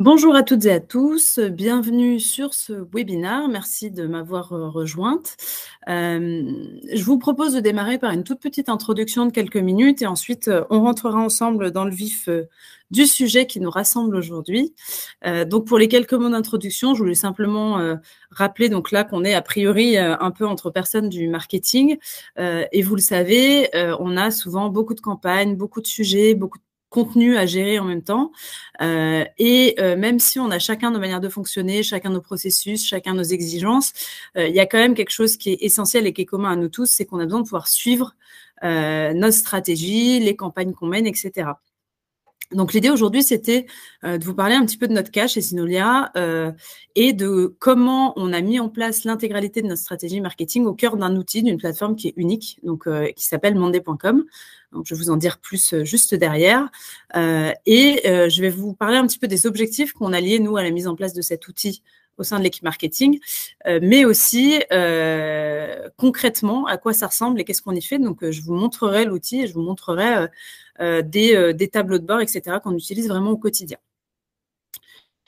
Bonjour à toutes et à tous, bienvenue sur ce webinaire, merci de m'avoir euh, rejointe. Euh, je vous propose de démarrer par une toute petite introduction de quelques minutes et ensuite euh, on rentrera ensemble dans le vif du sujet qui nous rassemble aujourd'hui. donc pour les quelques mots d'introduction, je voulais simplement rappeler donc là qu'on est a priori un peu entre personnes du marketing et vous le savez, on a souvent beaucoup de campagnes, beaucoup de sujets, beaucoup de contenu à gérer en même temps. Euh, et euh, même si on a chacun nos manières de fonctionner, chacun nos processus, chacun nos exigences, euh, il y a quand même quelque chose qui est essentiel et qui est commun à nous tous, c'est qu'on a besoin de pouvoir suivre notre stratégie, les campagnes qu'on mène, etc. Donc l'idée aujourd'hui, c'était de vous parler un petit peu de notre cas et Sinolia et de comment on a mis en place l'intégralité de notre stratégie marketing au cœur d'un outil, d'une plateforme qui est unique, donc qui s'appelle mandé.com. Donc, je vais vous en dire plus euh, juste derrière. Euh, et euh, je vais vous parler un petit peu des objectifs qu'on a liés, nous, à la mise en place de cet outil au sein de l'équipe marketing, mais aussi concrètement à quoi ça ressemble et qu'est-ce qu'on y fait. Donc, je vous montrerai l'outil et je vous montrerai des, tableaux de bord, etc., qu'on utilise vraiment au quotidien.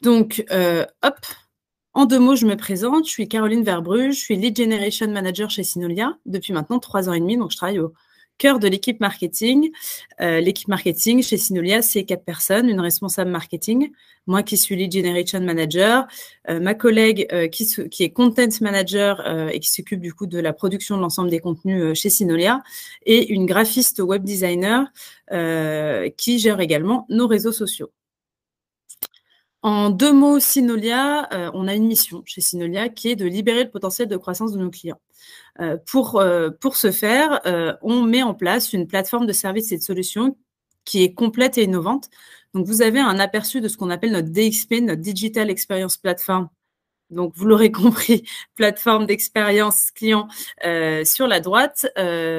Donc, hop, en deux mots, je me présente. Je suis Caroline Verbrugge. je suis Lead Generation Manager chez Sinolia depuis maintenant trois ans et demi. Donc, je travaille au, cœur de l'équipe marketing. Euh, l'équipe marketing chez Sinolia, c'est quatre personnes, une responsable marketing, moi qui suis lead generation manager, euh, ma collègue euh, qui, qui, est content manager et qui s'occupe du coup de la production de l'ensemble des contenus chez Sinolia, et une graphiste web designer qui gère également nos réseaux sociaux. En deux mots, Sinolia, euh, on a une mission chez Sinolia qui est de libérer le potentiel de croissance de nos clients. Euh, pour, euh, pour ce faire, on met en place une plateforme de services et de solutions qui est complète et innovante. Donc, vous avez un aperçu de ce qu'on appelle notre DXP, notre Digital Experience Platform. Donc, vous l'aurez compris, plateforme d'expérience client sur la droite,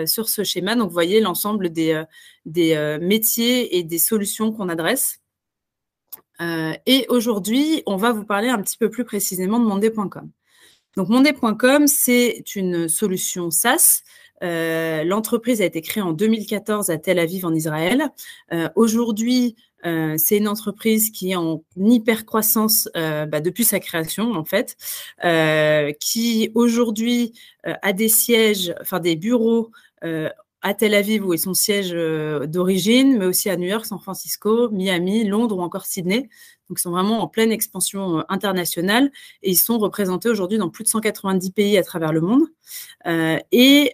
sur ce schéma. Donc, vous voyez l'ensemble des, des métiers et des solutions qu'on adresse. Euh, et aujourd'hui, on va vous parler un petit peu plus précisément de Monday.com. Donc Monday.com, c'est une solution SaaS. Euh, l'entreprise a été créée en 2014 à Tel Aviv en Israël. Euh, aujourd'hui, c'est une entreprise qui est en hyper croissance bah, depuis sa création en fait, qui aujourd'hui a des sièges, enfin des bureaux à Tel Aviv, où est son siège euh, d'origine, mais aussi à New York, San Francisco, Miami, Londres ou encore Sydney. Donc, ils sont vraiment en pleine expansion euh, internationale et ils sont représentés aujourd'hui dans plus de 190 pays à travers le monde. Euh, et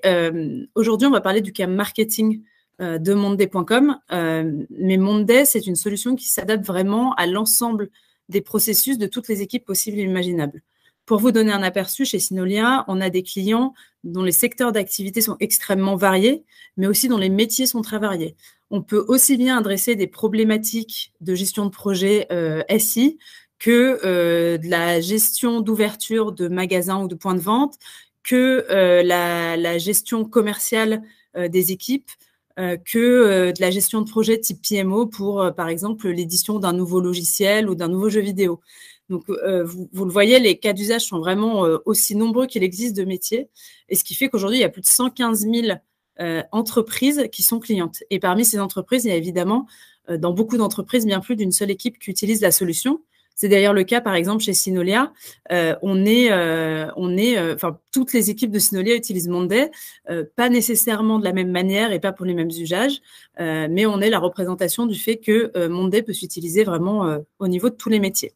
aujourd'hui, on va parler du cas marketing de Monday.com. mais Monday, c'est une solution qui s'adapte vraiment à l'ensemble des processus de toutes les équipes possibles et imaginables. Pour vous donner un aperçu, chez Sinolia, on a des clients dont les secteurs d'activité sont extrêmement variés, mais aussi dont les métiers sont très variés. On peut aussi bien adresser des problématiques de gestion de projet euh, SI que euh, de la gestion d'ouverture de magasins ou de points de vente, que euh, la, la, gestion commerciale des équipes, que de la gestion de projet type PMO pour, par exemple, l'édition d'un nouveau logiciel ou d'un nouveau jeu vidéo. Donc, euh, euh, vous, le voyez, les cas d'usage sont vraiment euh, aussi nombreux qu'il existe de métiers. Et ce qui fait qu'aujourd'hui, il y a plus de 115 000 entreprises qui sont clientes. Et parmi ces entreprises, il y a évidemment, dans beaucoup d'entreprises, bien plus d'une seule équipe qui utilise la solution. C'est d'ailleurs le cas, par exemple, chez Sinolia. on est, on est, enfin, toutes les équipes de Sinolia utilisent Monday, pas nécessairement de la même manière et pas pour les mêmes usages, mais on est la représentation du fait que Monday peut s'utiliser vraiment au niveau de tous les métiers.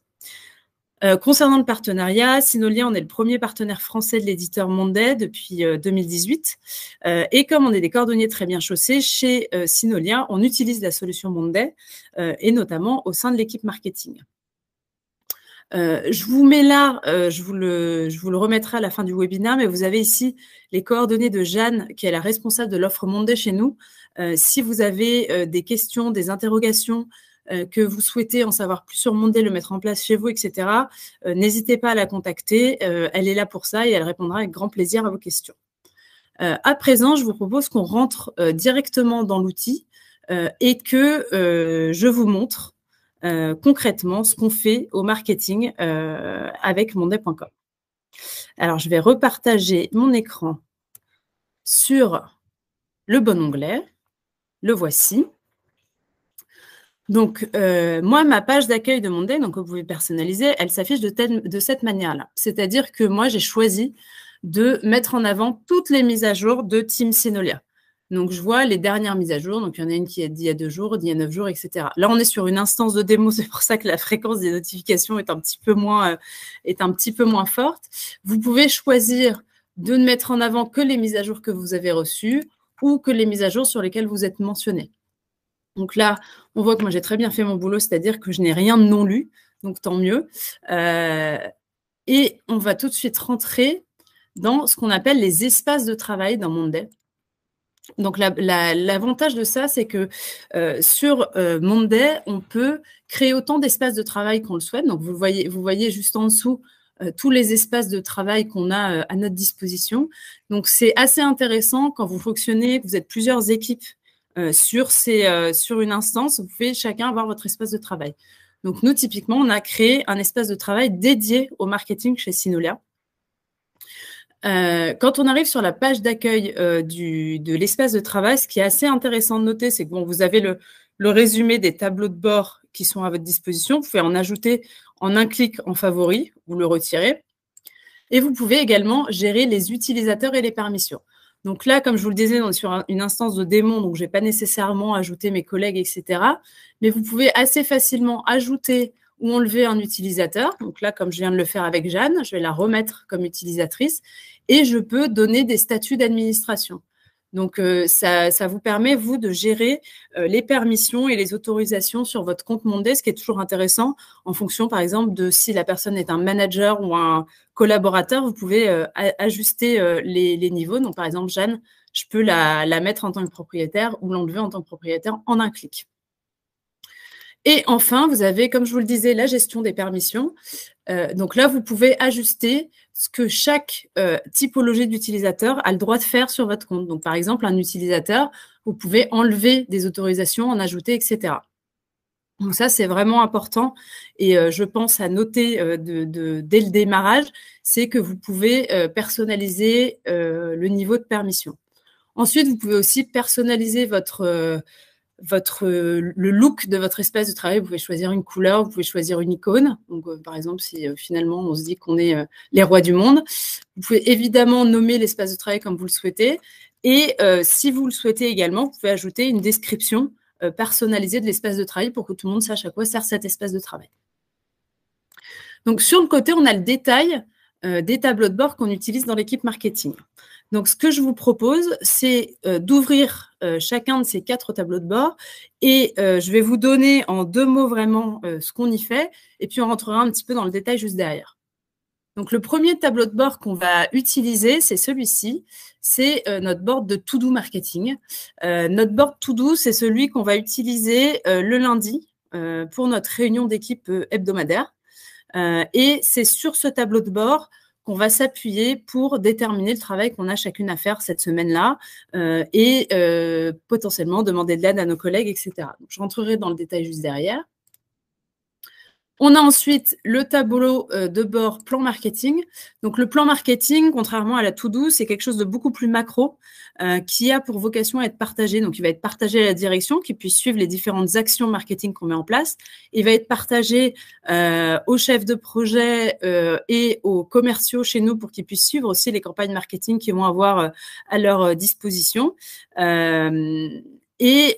Euh, concernant le partenariat, Sinolia, on est le premier partenaire français de l'éditeur Monday depuis 2018. Euh, euh, et comme on est des coordonnées très bien chaussés, chez Sinolia, on utilise la solution Monday et notamment au sein de l'équipe marketing. je vous mets là, je vous, le, je, vous le, remettrai à la fin du webinaire, mais vous avez ici les coordonnées de Jeanne, qui est la responsable de l'offre Monday chez nous. si vous avez des questions, des interrogations, euh, que vous souhaitez en savoir plus sur Monday, le mettre en place chez vous, etc., euh, n'hésitez pas à la contacter. Euh, elle est là pour ça et elle répondra avec grand plaisir à vos questions. à présent, je vous propose qu'on rentre directement dans l'outil et que je vous montre concrètement ce qu'on fait au marketing avec monday.com. Alors, je vais repartager mon écran sur le bon onglet. Le voici. Donc, euh, moi, ma page d'accueil de mon day, donc vous pouvez personnaliser, elle s'affiche de, cette manière-là. C'est-à-dire que moi, j'ai choisi de mettre en avant toutes les mises à jour de Team Synolia. Donc, je vois les dernières mises à jour. Donc, il y en a une qui est d'il y a deux jours, d'il y a neuf jours, etc. Là, on est sur une instance de démo. C'est pour ça que la fréquence des notifications est un petit peu moins, euh, est un petit peu moins forte. Vous pouvez choisir de ne mettre en avant que les mises à jour que vous avez reçues ou que les mises à jour sur lesquelles vous êtes mentionné. Donc là, on voit que moi j'ai très bien fait mon boulot, c'est-à-dire que je n'ai rien de non lu, donc tant mieux. Euh, et on va tout de suite rentrer dans ce qu'on appelle les espaces de travail dans Monday. Donc l'avantage de ça, c'est que euh, sur euh, Monday, on peut créer autant d'espaces de travail qu'on le souhaite. Donc vous voyez, vous voyez juste en dessous tous les espaces de travail qu'on a à notre disposition. Donc c'est assez intéressant quand vous fonctionnez, vous êtes plusieurs équipes euh, sur, ces, euh, sur une instance, vous pouvez chacun avoir votre espace de travail. Donc nous, typiquement, on a créé un espace de travail dédié au marketing chez Sinolia. Euh, quand on arrive sur la page d'accueil de l'espace de travail, ce qui est assez intéressant de noter, c'est que bon, vous avez le, le, résumé des tableaux de bord qui sont à votre disposition. Vous pouvez en ajouter en un clic en favori, vous le retirez. Et vous pouvez également gérer les utilisateurs et les permissions. Donc là, comme je vous le disais, on est sur une instance de démon, donc je n'ai pas nécessairement ajouté mes collègues, etc. Mais vous pouvez assez facilement ajouter ou enlever un utilisateur. Donc là, comme je viens de le faire avec Jeanne, je vais la remettre comme utilisatrice et je peux donner des statuts d'administration. Donc, euh, ça, vous permet, vous, de gérer euh, les permissions et les autorisations sur votre compte Mondé, ce qui est toujours intéressant en fonction, par exemple, de si la personne est un manager ou un collaborateur, vous pouvez euh, ajuster les, les, niveaux. Donc, par exemple, Jeanne, je peux la, la mettre en tant que propriétaire ou l'enlever en tant que propriétaire en un clic. Et enfin, vous avez, comme je vous le disais, la gestion des permissions. Euh, donc là, vous pouvez ajuster ce que chaque euh, typologie d'utilisateur a le droit de faire sur votre compte. Donc par exemple, un utilisateur, vous pouvez enlever des autorisations, en ajouter, etc. Donc ça, c'est vraiment important et euh, je pense à noter de, dès le démarrage, c'est que vous pouvez personnaliser le niveau de permission. Ensuite, vous pouvez aussi personnaliser votre, votre euh, le look de votre espace de travail. Vous pouvez choisir une couleur, vous pouvez choisir une icône. Euh, par exemple, si euh, finalement on se dit qu'on est les rois du monde, vous pouvez évidemment nommer l'espace de travail comme vous le souhaitez. Et si vous le souhaitez également, vous pouvez ajouter une description personnalisée de l'espace de travail pour que tout le monde sache à quoi sert cet espace de travail. Donc, sur le côté, on a le détail des tableaux de bord qu'on utilise dans l'équipe marketing. Donc, ce que je vous propose, c'est euh, d'ouvrir euh, chacun de ces quatre tableaux de bord et euh, je vais vous donner en deux mots vraiment ce qu'on y fait et puis on rentrera un petit peu dans le détail juste derrière. Donc, le premier tableau de bord qu'on va utiliser, c'est celui-ci. C'est notre board de To Do Marketing. notre board To Do, c'est celui qu'on va utiliser le lundi pour notre réunion d'équipe hebdomadaire. et c'est sur ce tableau de bord qu'on va s'appuyer pour déterminer le travail qu'on a chacune à faire cette semaine-là euh, et euh, potentiellement demander de l'aide à nos collègues, etc. je rentrerai dans le détail juste derrière. On a ensuite le tableau euh, de bord plan marketing. Donc le plan marketing, contrairement à la to-do, c'est quelque chose de beaucoup plus macro euh, qui a pour vocation à être partagé. Donc il va être partagé à la direction qui puisse suivre les différentes actions marketing qu'on met en place. Il va être partagé euh, aux chefs de projet et aux commerciaux chez nous pour qu'ils puissent suivre aussi les campagnes marketing qu'ils vont avoir à leur disposition. et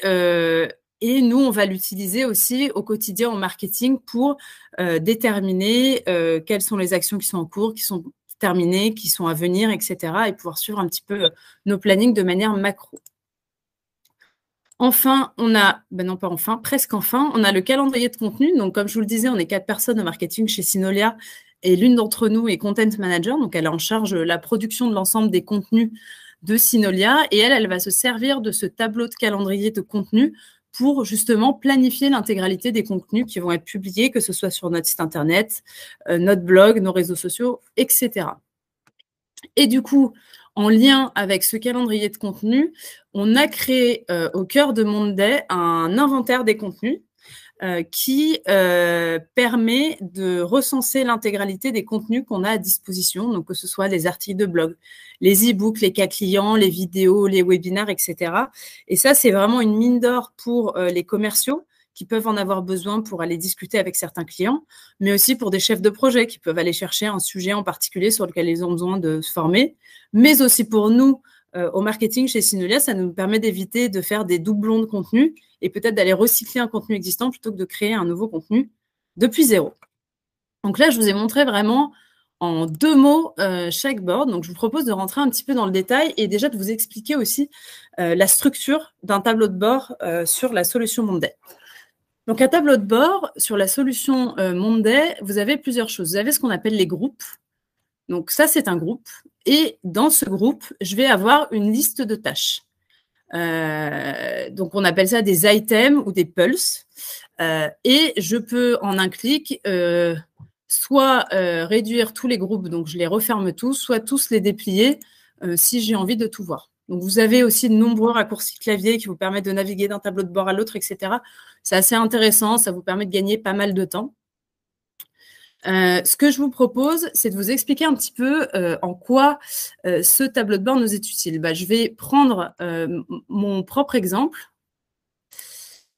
et nous, on va l'utiliser aussi au quotidien en marketing pour euh, déterminer euh, quelles sont les actions qui sont en cours, qui sont terminées, qui sont à venir, etc. et pouvoir suivre un petit peu euh, nos plannings de manière macro. Enfin, on a, ben non pas enfin, presque enfin, on a le calendrier de contenu. Donc, comme je vous le disais, on est quatre personnes au marketing chez Sinolia et l'une d'entre nous est content manager. Donc, elle est en charge de la production de l'ensemble des contenus de Sinolia et elle, elle va se servir de ce tableau de calendrier de contenu pour justement planifier l'intégralité des contenus qui vont être publiés, que ce soit sur notre site internet, euh, notre blog, nos réseaux sociaux, etc. Et du coup, en lien avec ce calendrier de contenu, on a créé euh, au cœur de Monday un inventaire des contenus euh, qui euh, permet de recenser l'intégralité des contenus qu'on a à disposition, donc que ce soit les articles de blog, les e-books, les cas clients, les vidéos, les webinars, etc. Et ça, c'est vraiment une mine d'or pour euh, les commerciaux qui peuvent en avoir besoin pour aller discuter avec certains clients, mais aussi pour des chefs de projet qui peuvent aller chercher un sujet en particulier sur lequel ils ont besoin de se former, mais aussi pour nous euh, au marketing chez sinulia ça nous permet d'éviter de faire des doublons de contenu et peut-être d'aller recycler un contenu existant plutôt que de créer un nouveau contenu depuis zéro. Donc là, je vous ai montré vraiment en deux mots euh, chaque board. Donc, je vous propose de rentrer un petit peu dans le détail et déjà de vous expliquer aussi euh, la structure d'un tableau de bord sur la solution Monday. Donc, un tableau de bord sur la solution Monday, vous avez plusieurs choses. Vous avez ce qu'on appelle les groupes. Donc ça, c'est un groupe. Et dans ce groupe, je vais avoir une liste de tâches. Euh, donc on appelle ça des items ou des pulses. Euh, et je peux en un clic euh, soit réduire tous les groupes, donc je les referme tous, soit tous les déplier si j'ai envie de tout voir. Donc vous avez aussi de nombreux raccourcis clavier qui vous permettent de naviguer d'un tableau de bord à l'autre, etc. C'est assez intéressant, ça vous permet de gagner pas mal de temps. Euh, ce que je vous propose, c'est de vous expliquer un petit peu euh, en quoi euh, ce tableau de bord nous est utile. Bah, je vais prendre mon propre exemple.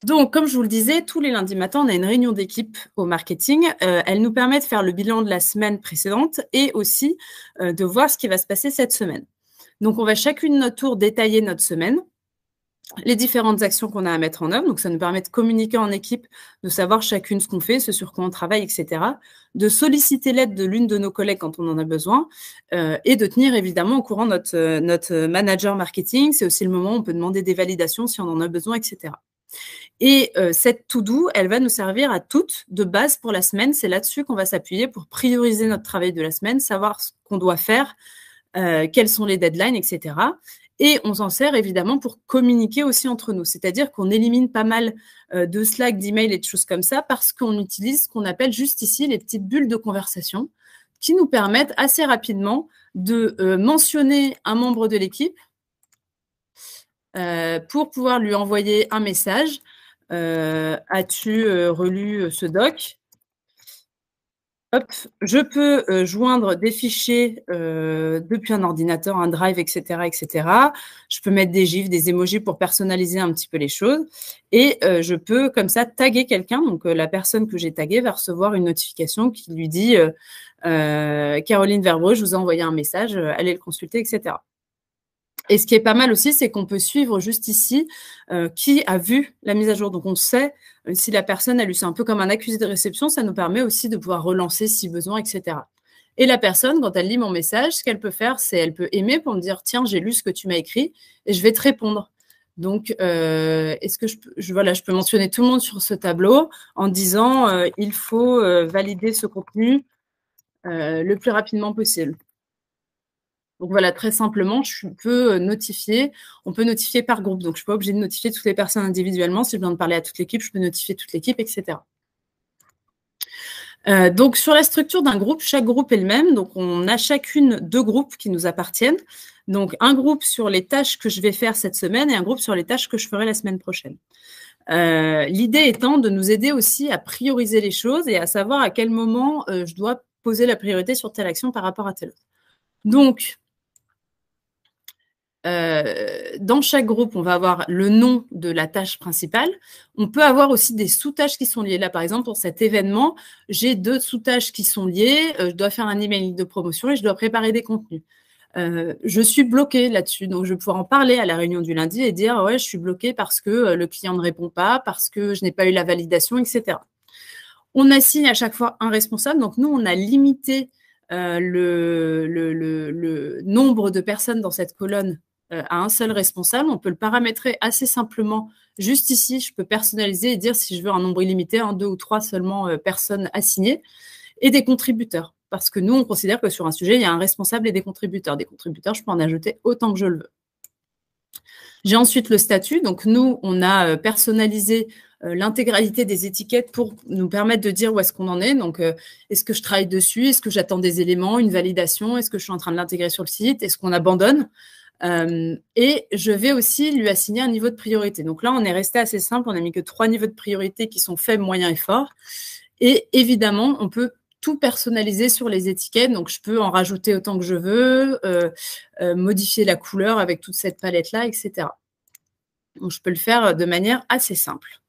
Donc, comme je vous le disais, tous les lundis matins, on a une réunion d'équipe au marketing. elle nous permet de faire le bilan de la semaine précédente et aussi de voir ce qui va se passer cette semaine. Donc, on va chacune de notre tour détailler notre semaine les différentes actions qu'on a à mettre en œuvre. Donc, ça nous permet de communiquer en équipe, de savoir chacune ce qu'on fait, ce sur quoi on travaille, etc. De solliciter l'aide de l'une de nos collègues quand on en a besoin euh, et de tenir évidemment au courant notre, euh, notre manager marketing. C'est aussi le moment où on peut demander des validations si on en a besoin, etc. Et euh, cette to-do, elle va nous servir à toutes de base pour la semaine. C'est là-dessus qu'on va s'appuyer pour prioriser notre travail de la semaine, savoir ce qu'on doit faire, quels sont les deadlines, etc. Et on s'en sert évidemment pour communiquer aussi entre nous. C'est-à-dire qu'on élimine pas mal euh, de Slack, d'emails et de choses comme ça parce qu'on utilise ce qu'on appelle juste ici les petites bulles de conversation qui nous permettent assez rapidement de euh, mentionner un membre de l'équipe euh, pour pouvoir lui envoyer un message. As-tu relu ce doc Hop, je peux euh, joindre des fichiers euh, depuis un ordinateur, un drive, etc., etc. Je peux mettre des gifs, des emojis pour personnaliser un petit peu les choses. Et euh, je peux comme ça taguer quelqu'un. Donc la personne que j'ai taguée va recevoir une notification qui lui dit Caroline Verbreux, je vous ai envoyé un message, allez le consulter, etc. Et ce qui est pas mal aussi, c'est qu'on peut suivre juste ici euh, qui a vu la mise à jour. Donc on sait euh, si la personne a lu. C'est un peu comme un accusé de réception, ça nous permet aussi de pouvoir relancer si besoin, etc. Et la personne, quand elle lit mon message, ce qu'elle peut faire, c'est elle peut aimer pour me dire tiens, j'ai lu ce que tu m'as écrit et je vais te répondre. Donc, euh, est-ce que je, je, voilà, je peux mentionner tout le monde sur ce tableau en disant il faut valider ce contenu le plus rapidement possible. Donc voilà, très simplement, je peux euh, notifier, on peut notifier par groupe. Donc je ne suis pas obligée de notifier toutes les personnes individuellement. Si je viens de parler à toute l'équipe, je peux notifier toute l'équipe, etc. Euh, donc sur la structure d'un groupe, chaque groupe est le même. Donc on a chacune deux groupes qui nous appartiennent. Donc un groupe sur les tâches que je vais faire cette semaine et un groupe sur les tâches que je ferai la semaine prochaine. Euh, l'idée étant de nous aider aussi à prioriser les choses et à savoir à quel moment je dois poser la priorité sur telle action par rapport à telle autre. Donc, euh, dans chaque groupe, on va avoir le nom de la tâche principale. On peut avoir aussi des sous-tâches qui sont liées. Là, par exemple, pour cet événement, j'ai deux sous-tâches qui sont liées. Euh, je dois faire un email de promotion et je dois préparer des contenus. Euh, je suis bloquée là-dessus. Donc, je vais pouvoir en parler à la réunion du lundi et dire, ouais, je suis bloquée parce que le client ne répond pas, parce que je n'ai pas eu la validation, etc. On assigne à chaque fois un responsable. Donc, nous, on a limité le, nombre de personnes dans cette colonne euh, à un seul responsable. On peut le paramétrer assez simplement. Juste ici, je peux personnaliser et dire si je veux un nombre illimité, un, deux ou trois seulement euh, personnes assignées, et des contributeurs. Parce que nous, on considère que sur un sujet, il y a un responsable et des contributeurs. Des contributeurs, je peux en ajouter autant que je le veux. J'ai ensuite le statut. Donc, nous, on a euh, personnalisé l'intégralité des étiquettes pour nous permettre de dire où est-ce qu'on en est. Donc, est-ce que je travaille dessus Est-ce que j'attends des éléments, une validation Est-ce que je suis en train de l'intégrer sur le site Est-ce qu'on abandonne euh, et je vais aussi lui assigner un niveau de priorité. Donc là, on est resté assez simple. On n'a mis que trois niveaux de priorité qui sont faibles, moyens et forts. Et évidemment, on peut tout personnaliser sur les étiquettes. Donc, je peux en rajouter autant que je veux, euh, euh, modifier la couleur avec toute cette palette-là, etc. Donc, je peux le faire de manière assez simple.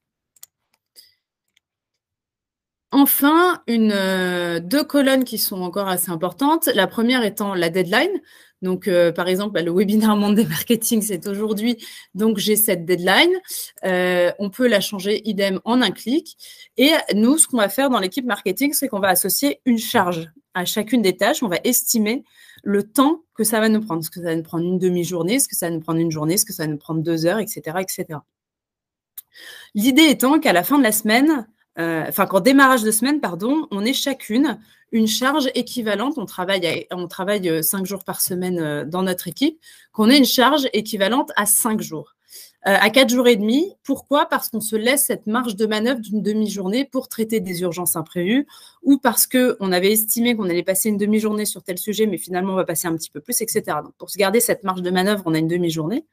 Enfin, deux colonnes qui sont encore assez importantes. La première étant la deadline. Donc, euh, par exemple, bah, le webinaire Monde des Marketing, c'est aujourd'hui. Donc, j'ai cette deadline. Euh, on peut la changer idem en un clic. Et nous, ce qu'on va faire dans l'équipe marketing, c'est qu'on va associer une charge à chacune des tâches. On va estimer le temps que ça va nous prendre. Est-ce que ça va nous prendre une demi-journée Est-ce que ça va nous prendre une journée Est-ce que ça va nous prendre deux heures Etc. etc. L'idée étant qu'à la fin de la semaine, euh, enfin qu'en démarrage de semaine, pardon, on est chacune une charge équivalente. On travaille, on travaille euh, cinq jours par semaine euh, dans notre équipe, qu'on ait une charge équivalente à cinq jours. Euh, à quatre jours et demi. Pourquoi Parce qu'on se laisse cette marge de manœuvre d'une demi-journée pour traiter des urgences imprévues ou parce qu'on avait estimé qu'on allait passer une demi-journée sur tel sujet, mais finalement on va passer un petit peu plus, etc. Donc pour se garder cette marge de manœuvre, on a une demi-journée.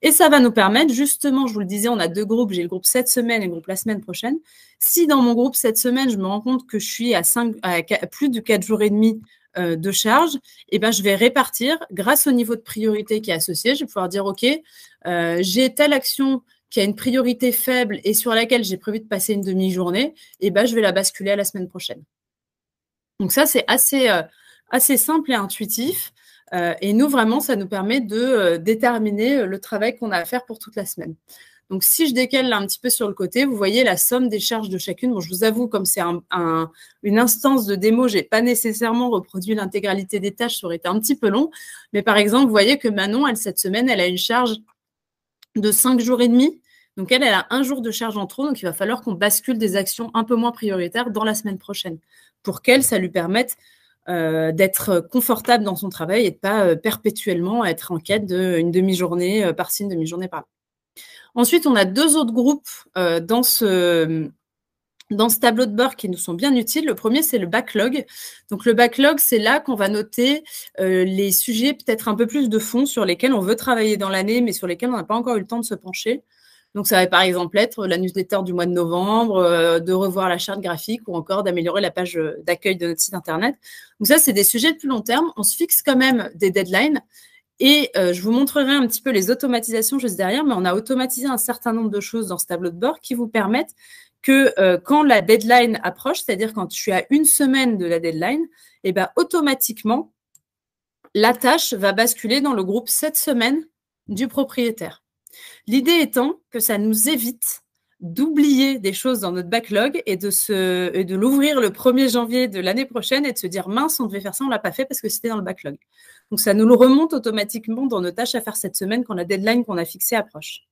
Et ça va nous permettre, justement, je vous le disais, on a deux groupes, j'ai le groupe cette semaine et le groupe la semaine prochaine. Si dans mon groupe cette semaine, je me rends compte que je suis à, à plus de quatre jours et demi euh, de charge, et eh ben, je vais répartir grâce au niveau de priorité qui est associé. Je vais pouvoir dire, OK, euh, j'ai telle action qui a une priorité faible et sur laquelle j'ai prévu de passer une demi-journée, et eh ben, je vais la basculer à la semaine prochaine. Donc ça, c'est assez, euh, assez simple et intuitif. et nous, vraiment, ça nous permet de déterminer le travail qu'on a à faire pour toute la semaine. Donc, si je décale là un petit peu sur le côté, vous voyez la somme des charges de chacune. Bon, je vous avoue, comme c'est une instance de démo, je n'ai pas nécessairement reproduit l'intégralité des tâches, ça aurait été un petit peu long. Mais par exemple, vous voyez que Manon, elle, cette semaine, elle a une charge de 5 jours et demi. Donc, elle, elle a un jour de charge en trop. Donc, il va falloir qu'on bascule des actions un peu moins prioritaires dans la semaine prochaine pour qu'elle, ça lui permette euh, d'être confortable dans son travail et de ne pas euh, perpétuellement être en quête d'une demi-journée euh, par-ci, une demi-journée par-là. Ensuite, on a deux autres groupes euh, dans ce tableau de bord qui nous sont bien utiles. Le premier, c'est le backlog. Donc le backlog, c'est là qu'on va noter euh, les sujets peut-être un peu plus de fond sur lesquels on veut travailler dans l'année, mais sur lesquels on n'a pas encore eu le temps de se pencher. Donc ça va par exemple être la newsletter du mois de novembre, euh, de revoir la charte graphique ou encore d'améliorer la page d'accueil de notre site Internet. Donc ça, c'est des sujets de plus long terme. On se fixe quand même des deadlines, et euh, je vous montrerai un petit peu les automatisations juste derrière, mais on a automatisé un certain nombre de choses dans ce tableau de bord qui vous permettent que euh, quand la deadline approche, c'est-à-dire quand je suis à une semaine de la deadline, et eh ben, automatiquement, la tâche va basculer dans le groupe cette semaine du propriétaire. L'idée étant que ça nous évite d'oublier des choses dans notre backlog et de, et de l'ouvrir le 1er janvier de l'année prochaine et de se dire mince, on devait faire ça, on ne l'a pas fait parce que c'était dans le backlog. Donc ça nous le remonte automatiquement dans nos tâches à faire cette semaine quand la deadline qu'on a fixée approche.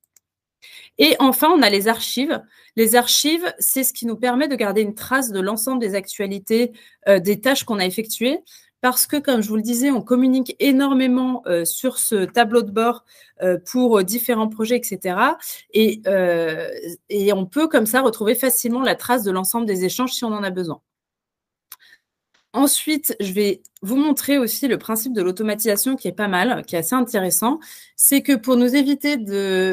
Et enfin, on a les archives. Les archives, c'est ce qui nous permet de garder une trace de l'ensemble des actualités, euh, des tâches qu'on a effectuées. Parce que, comme je vous le disais, on communique énormément euh, sur ce tableau de bord euh, pour différents projets, etc. et on peut comme ça retrouver facilement la trace de l'ensemble des échanges si on en a besoin. Ensuite, je vais vous montrer aussi le principe de l'automatisation qui est pas mal, qui est assez intéressant. C'est que pour nous éviter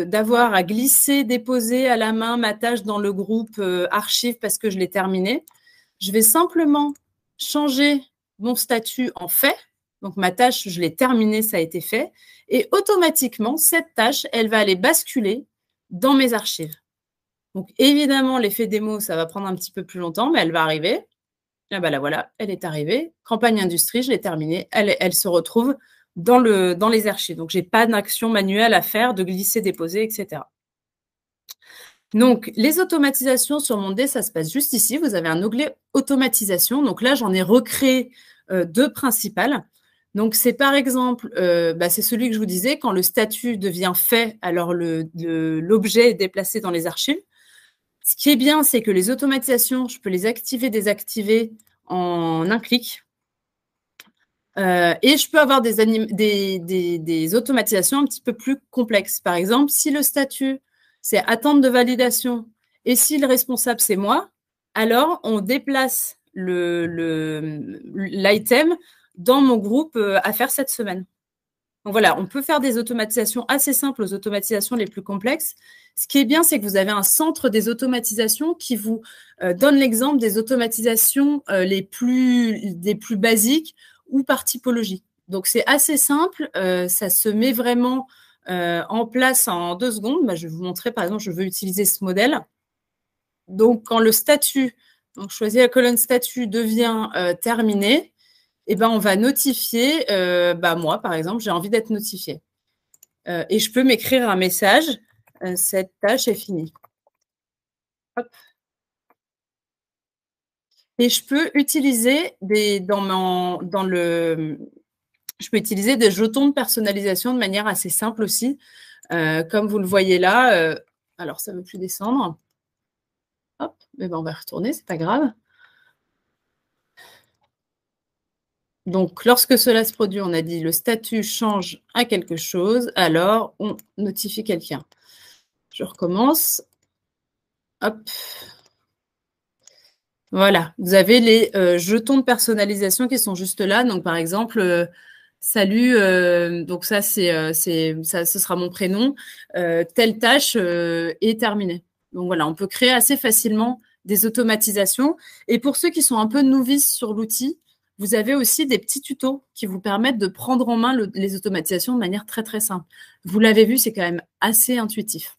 d'avoir à glisser, déposer à la main ma tâche dans le groupe Archives euh, » archive parce que je l'ai terminée, je vais simplement changer mon statut en fait. Donc ma tâche, je l'ai terminée, ça a été fait. Et automatiquement, cette tâche, elle va aller basculer dans mes archives. Donc évidemment, l'effet démo, ça va prendre un petit peu plus longtemps, mais elle va arriver. Ah bah là voilà, elle est arrivée. Campagne industrie, je l'ai terminée. Elle, elle se retrouve dans, le, dans les archives. Donc, je n'ai pas d'action manuelle à faire, de glisser, déposer, etc. Donc, les automatisations sur mon dé, ça se passe juste ici. Vous avez un onglet automatisation. Donc là, j'en ai recréé euh, deux principales. Donc, c'est par exemple, euh, bah, c'est celui que je vous disais, quand le statut devient fait, alors l'objet est déplacé dans les archives. Ce qui est bien, c'est que les automatisations, je peux les activer, désactiver en un clic. Euh, et je peux avoir des, automatisations un petit peu plus complexes. Par exemple, si le statut, c'est attente de validation, et si le responsable, c'est moi, alors on déplace l'item dans mon groupe euh, à faire cette semaine voilà, on peut faire des automatisations assez simples aux automatisations les plus complexes. Ce qui est bien, c'est que vous avez un centre des automatisations qui vous euh, donne l'exemple des automatisations euh, les plus, des plus basiques ou par typologie. Donc c'est assez simple, euh, ça se met vraiment en place en deux secondes. Bah, je vais vous montrer, par exemple, je veux utiliser ce modèle. Donc quand le statut, donc choisis la colonne statut devient terminé, eh ben, on va notifier, euh, bah, moi par exemple, j'ai envie d'être notifié. Euh, et je peux m'écrire un message, euh, cette tâche est finie. Et je peux utiliser des, dans, mon, dans le, je peux utiliser des jetons de personnalisation de manière assez simple aussi. comme vous le voyez là, alors ça ne veut plus descendre. Hop, mais eh ben on va retourner, c'est pas grave. Donc, lorsque cela se produit, on a dit le statut change à quelque chose, alors on notifie quelqu'un. Je recommence. Hop. Voilà, vous avez les euh, jetons de personnalisation qui sont juste là. Donc, par exemple, euh, salut, euh, donc ça, c'est, ça, ce sera mon prénom. telle tâche est terminée. Donc voilà, on peut créer assez facilement des automatisations. Et pour ceux qui sont un peu novices sur l'outil, vous avez aussi des petits tutos qui vous permettent de prendre en main les automatisations de manière très très simple. Vous l'avez vu, c'est quand même assez intuitif.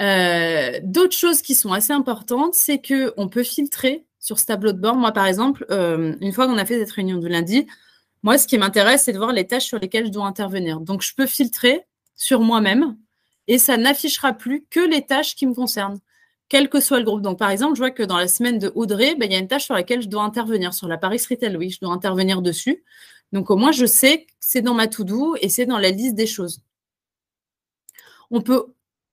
Euh, d'autres choses qui sont assez importantes, c'est qu'on peut filtrer sur ce tableau de bord. Moi, par exemple, euh, une fois qu'on a fait cette réunion de lundi, moi, ce qui m'intéresse, c'est de voir les tâches sur lesquelles je dois intervenir. Donc, je peux filtrer sur moi-même et ça n'affichera plus que les tâches qui me concernent quel que soit le groupe. Donc, par exemple, je vois que dans la semaine de Audrey, ben, il y a une tâche sur laquelle je dois intervenir, sur la Paris Retail oui, je dois intervenir dessus. Donc, au moins, je sais que c'est dans ma to-do et c'est dans la liste des choses. On peut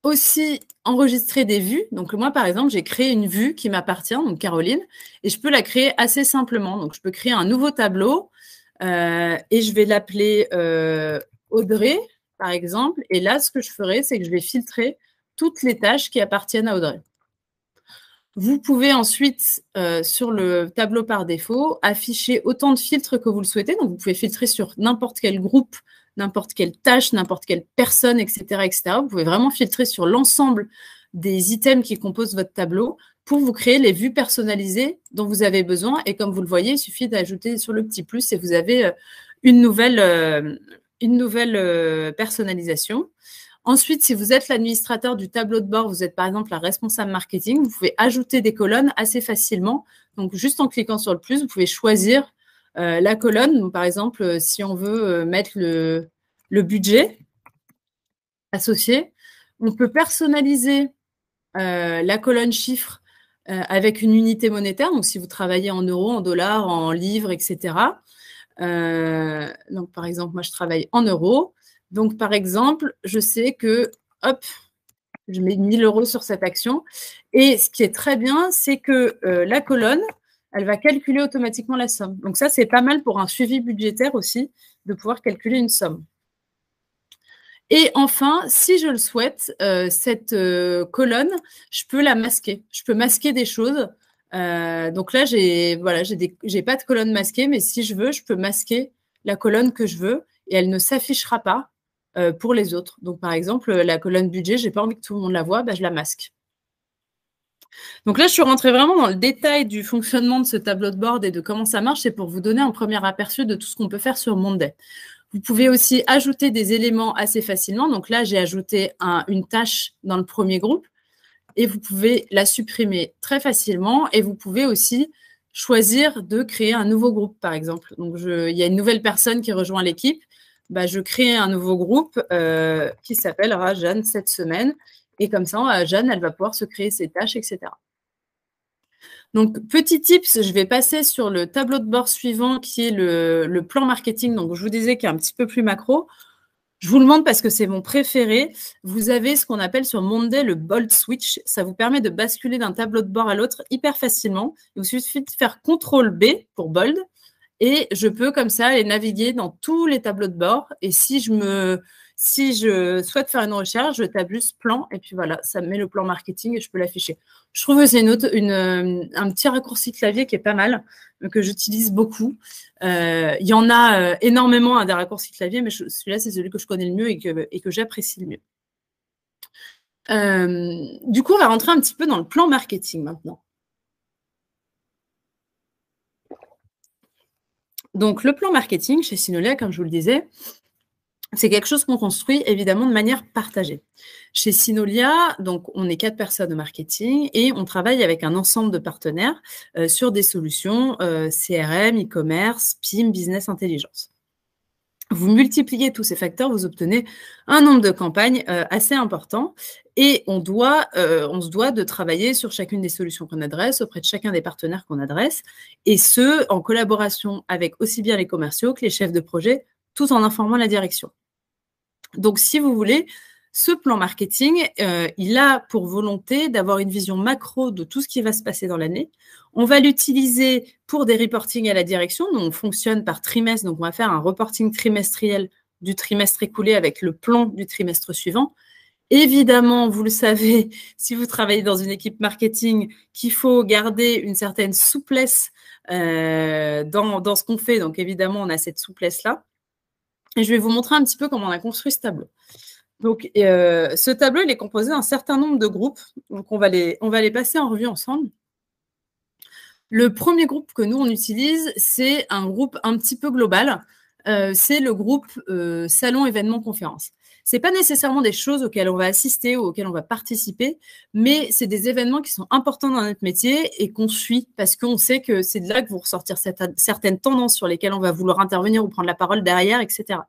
aussi enregistrer des vues. Donc, moi, par exemple, j'ai créé une vue qui m'appartient, donc Caroline, et je peux la créer assez simplement. Donc, je peux créer un nouveau tableau euh, et je vais l'appeler euh, Audrey, par exemple. Et là, ce que je ferai, c'est que je vais filtrer toutes les tâches qui appartiennent à Audrey. Vous pouvez ensuite, euh, sur le tableau par défaut, afficher autant de filtres que vous le souhaitez. Donc, vous pouvez filtrer sur n'importe quel groupe, n'importe quelle tâche, n'importe quelle personne, etc., etc. Vous pouvez vraiment filtrer sur l'ensemble des items qui composent votre tableau pour vous créer les vues personnalisées dont vous avez besoin. Et comme vous le voyez, il suffit d'ajouter sur le petit plus et vous avez euh, une nouvelle, euh, une nouvelle personnalisation. Ensuite, si vous êtes l'administrateur du tableau de bord, vous êtes par exemple la responsable marketing, vous pouvez ajouter des colonnes assez facilement. Donc, juste en cliquant sur le plus, vous pouvez choisir euh, la colonne. par exemple, euh, si on veut euh, mettre le, budget associé, on peut personnaliser la colonne chiffre avec une unité monétaire. Donc, si vous travaillez en euros, en dollars, en livres, etc. donc, par exemple, moi, je travaille en euros. Donc, par exemple, je sais que, hop, je mets 1000 euros sur cette action. Et ce qui est très bien, c'est que euh, la colonne, elle va calculer automatiquement la somme. Donc ça, c'est pas mal pour un suivi budgétaire aussi, de pouvoir calculer une somme. Et enfin, si je le souhaite, euh, cette euh, colonne, je peux la masquer. Je peux masquer des choses. donc là, j'ai voilà, j'ai pas de colonne masquée, mais si je veux, je peux masquer la colonne que je veux et elle ne s'affichera pas euh, pour les autres. Donc, par exemple, la colonne budget, j'ai pas envie que tout le monde la voit, bah, je la masque. Donc là, je suis rentrée vraiment dans le détail du fonctionnement de ce tableau de bord et de comment ça marche. C'est pour vous donner un premier aperçu de tout ce qu'on peut faire sur Monday. Vous pouvez aussi ajouter des éléments assez facilement. Donc là, j'ai ajouté une tâche dans le premier groupe et vous pouvez la supprimer très facilement. Et vous pouvez aussi choisir de créer un nouveau groupe, par exemple. Donc, il y a une nouvelle personne qui rejoint l'équipe. Bah, je crée un nouveau groupe euh, qui s'appellera Jeanne cette semaine. Et comme ça, Jeanne, elle va pouvoir se créer ses tâches, etc. Donc, petit tips, je vais passer sur le tableau de bord suivant qui est le, le plan marketing. Donc, je vous disais qu'il est un petit peu plus macro. Je vous le montre parce que c'est mon préféré. Vous avez ce qu'on appelle sur Monday le bold switch. Ça vous permet de basculer d'un tableau de bord à l'autre hyper facilement. Il vous suffit de faire CTRL B pour bold et je peux comme ça aller naviguer dans tous les tableaux de bord. Et si je me, si je souhaite faire une recherche, je tape juste plan et puis voilà, ça me met le plan marketing et je peux l'afficher. Je trouve que c'est un petit raccourci clavier qui est pas mal, euh, que j'utilise beaucoup. Euh, il y en a euh, énormément un hein, des raccourcis clavier, mais celui-là, c'est celui que je connais le mieux et que, et que j'apprécie le mieux. du coup, on va rentrer un petit peu dans le plan marketing maintenant. Donc, le plan marketing chez Sinolia, comme je vous le disais, c'est quelque chose qu'on construit évidemment de manière partagée. Chez Sinolia, donc on est quatre personnes au marketing et on travaille avec un ensemble de partenaires euh, sur des solutions euh, CRM, e-commerce, PIM, business intelligence vous multipliez tous ces facteurs, vous obtenez un nombre de campagnes euh, assez important. Et on, doit, euh, on se doit de travailler sur chacune des solutions qu'on adresse, auprès de chacun des partenaires qu'on adresse, et ce, en collaboration avec aussi bien les commerciaux que les chefs de projet, tout en informant la direction. Donc, si vous voulez, ce plan marketing, euh, il a pour volonté d'avoir une vision macro de tout ce qui va se passer dans l'année. On va l'utiliser pour des reportings à la direction. Donc, on fonctionne par trimestre, donc on va faire un reporting trimestriel du trimestre écoulé avec le plan du trimestre suivant. Évidemment, vous le savez, si vous travaillez dans une équipe marketing, qu'il faut garder une certaine souplesse euh, dans, dans, ce qu'on fait. Donc, évidemment, on a cette souplesse-là. Et je vais vous montrer un petit peu comment on a construit ce tableau. Donc, euh, ce tableau, il est composé d'un certain nombre de groupes. Donc, on va, les, on va les passer en revue ensemble. Le premier groupe que nous, on utilise, c'est un groupe un petit peu global. Euh, c'est le groupe euh, salon, événement, conférence. Ce n'est pas nécessairement des choses auxquelles on va assister ou auxquelles on va participer, mais c'est des événements qui sont importants dans notre métier et qu'on suit parce qu'on sait que c'est de là que vont ressortir certaines tendances sur lesquelles on va vouloir intervenir ou prendre la parole derrière, etc.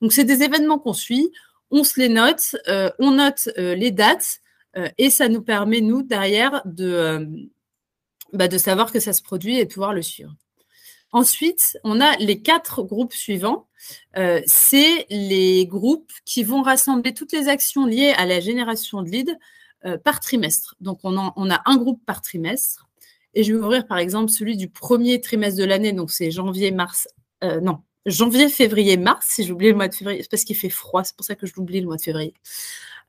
Donc, c'est des événements qu'on suit on se les note, euh, on note euh, les dates euh, et ça nous permet, nous, derrière, de, bah, de savoir que ça se produit et de pouvoir le suivre. Ensuite, on a les quatre groupes suivants. C'est les groupes qui vont rassembler toutes les actions liées à la génération de leads par trimestre. Donc, on, on a un groupe par trimestre. Et je vais ouvrir, par exemple, celui du premier trimestre de l'année. Donc, c'est janvier, mars, non, janvier, février, mars, si j'oublie le mois de février, parce qu'il fait froid, c'est pour ça que je l'oublie le mois de février.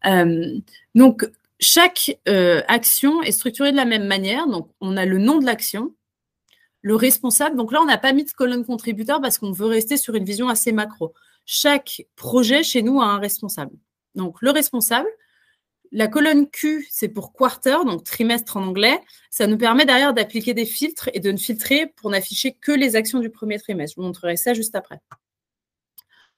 Euh, donc, chaque euh, action est structurée de la même manière. Donc, on a le nom de l'action, le responsable. Donc là, on n'a pas mis de colonne contributeur parce qu'on veut rester sur une vision assez macro. Chaque projet chez nous a un responsable. Donc, le responsable, la colonne Q, c'est pour quarter, donc trimestre en anglais. Ça nous permet derrière d'appliquer des filtres et de ne filtrer pour n'afficher que les actions du premier trimestre. Je vous montrerai ça juste après.